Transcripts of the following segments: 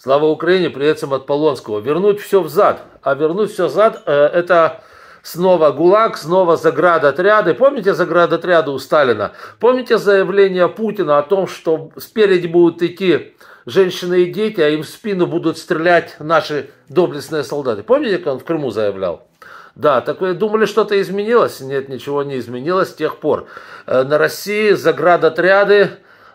Слава Украине, привет всем от Полонского. Вернуть все взад. А вернуть все взад э, это снова ГУЛАГ, снова заградотряды. Помните заградотряды у Сталина? Помните заявление Путина о том, что спереди будут идти женщины и дети, а им в спину будут стрелять наши доблестные солдаты? Помните, как он в Крыму заявлял? Да, так вы думали, что-то изменилось? Нет, ничего не изменилось с тех пор. Э, на России заградотряды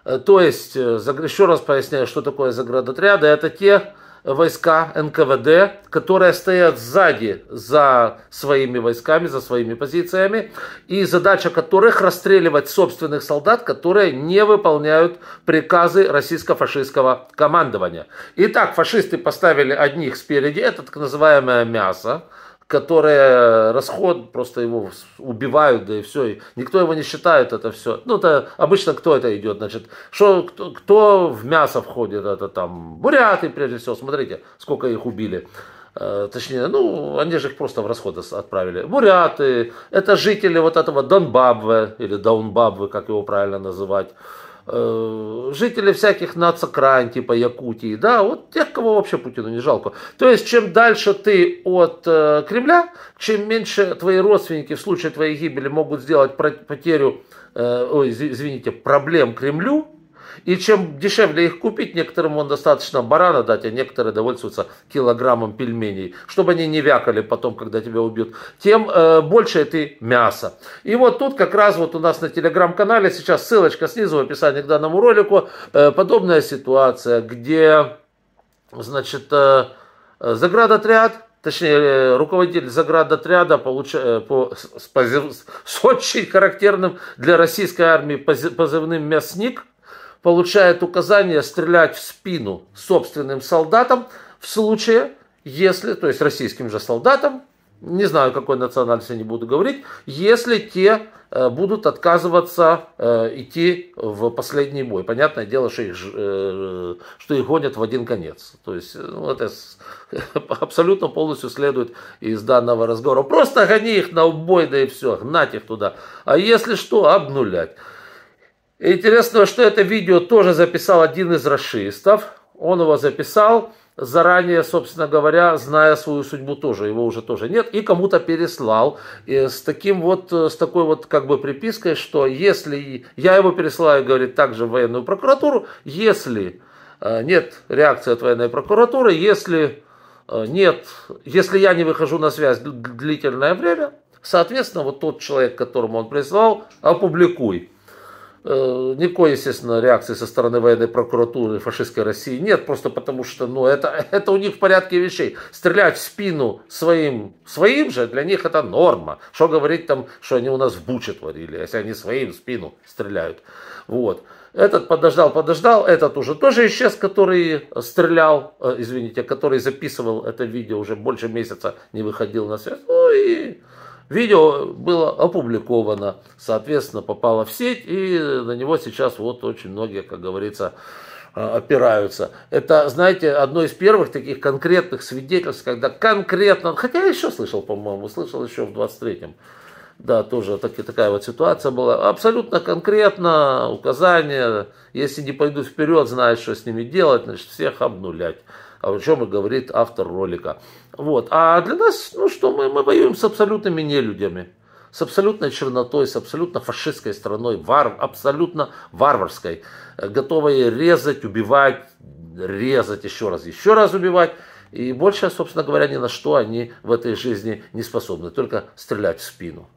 Э, то есть, э, еще раз поясняю, что такое заградотряды. Это те войска НКВД, которые стоят сзади за своими войсками, за своими позициями, и задача которых расстреливать собственных солдат, которые не выполняют приказы российско-фашистского командования. Итак, фашисты поставили одних спереди, это так называемое мясо, которые расход, просто его убивают, да и все. И никто его не считает, это все. Ну, то обычно кто это идет, значит, что, кто, кто в мясо входит, это там буряты, прежде всего, смотрите, сколько их убили. Э, точнее, ну, они же их просто в расходы отправили. Буряты, это жители вот этого Донбабве, или Даунбабве, как его правильно называть. Э, жители всяких нацокран, типа Якутии, да, вот тех, кого вообще Путину не жалко. То есть, чем дальше ты от э, Кремля, чем меньше твои родственники в случае твоей гибели могут сделать потерю, э, ой, извините, проблем Кремлю, и чем дешевле их купить, некоторым он достаточно барана дать, а некоторые довольствуются килограммом пельменей, чтобы они не вякали потом, когда тебя убьют, тем э, больше ты мясо. И вот тут как раз вот у нас на телеграм-канале сейчас ссылочка снизу в описании к данному ролику, э, подобная ситуация, где, значит, э, заградотряд, точнее, э, руководитель заградотряда получ... Э, по... с, позыв... с очень характерным для российской армии позывным «Мясник», получает указание стрелять в спину собственным солдатам в случае, если, то есть российским же солдатам, не знаю, какой национальности не буду говорить, если те э, будут отказываться э, идти в последний бой. Понятное дело, что их, э, что их гонят в один конец. То есть ну, это абсолютно полностью следует из данного разговора. Просто гони их на убой, да и все, гнать их туда. А если что, обнулять. Интересно, что это видео тоже записал один из расшистов. Он его записал заранее, собственно говоря, зная свою судьбу тоже, его уже тоже нет, и кому-то переслал и с таким вот, с такой вот как бы припиской, что если, я его пересылаю, говорит, также в военную прокуратуру, если э, нет реакции от военной прокуратуры, если э, нет, если я не выхожу на связь длительное время, соответственно, вот тот человек, которому он прислал, опубликуй. Э, никакой, естественно, реакции со стороны военной прокуратуры фашистской России нет, просто потому что ну, это, это у них в порядке вещей. Стрелять в спину своим, своим же для них это норма. Что говорить там, что они у нас в Буче творили, если они своим в спину стреляют. Вот. Этот подождал, подождал, этот уже тоже исчез, который стрелял, э, извините, который записывал это видео уже больше месяца, не выходил на связь. Ну и Видео было опубликовано, соответственно, попало в сеть, и на него сейчас вот очень многие, как говорится, а, опираются. Это, знаете, одно из первых таких конкретных свидетельств, когда конкретно, хотя я еще слышал, по-моему, слышал еще в 23-м, да, тоже так, такая вот ситуация была. Абсолютно конкретно указание, если не пойду вперед, знаешь, что с ними делать, значит, всех обнулять. А о чем и говорит автор ролика. Вот. А для нас, ну что, мы, мы воюем с абсолютными нелюдями с абсолютной чернотой, с абсолютно фашистской страной, вар, абсолютно варварской, э, готовые резать, убивать, резать еще раз, еще раз убивать. И больше, собственно говоря, ни на что они в этой жизни не способны, только стрелять в спину.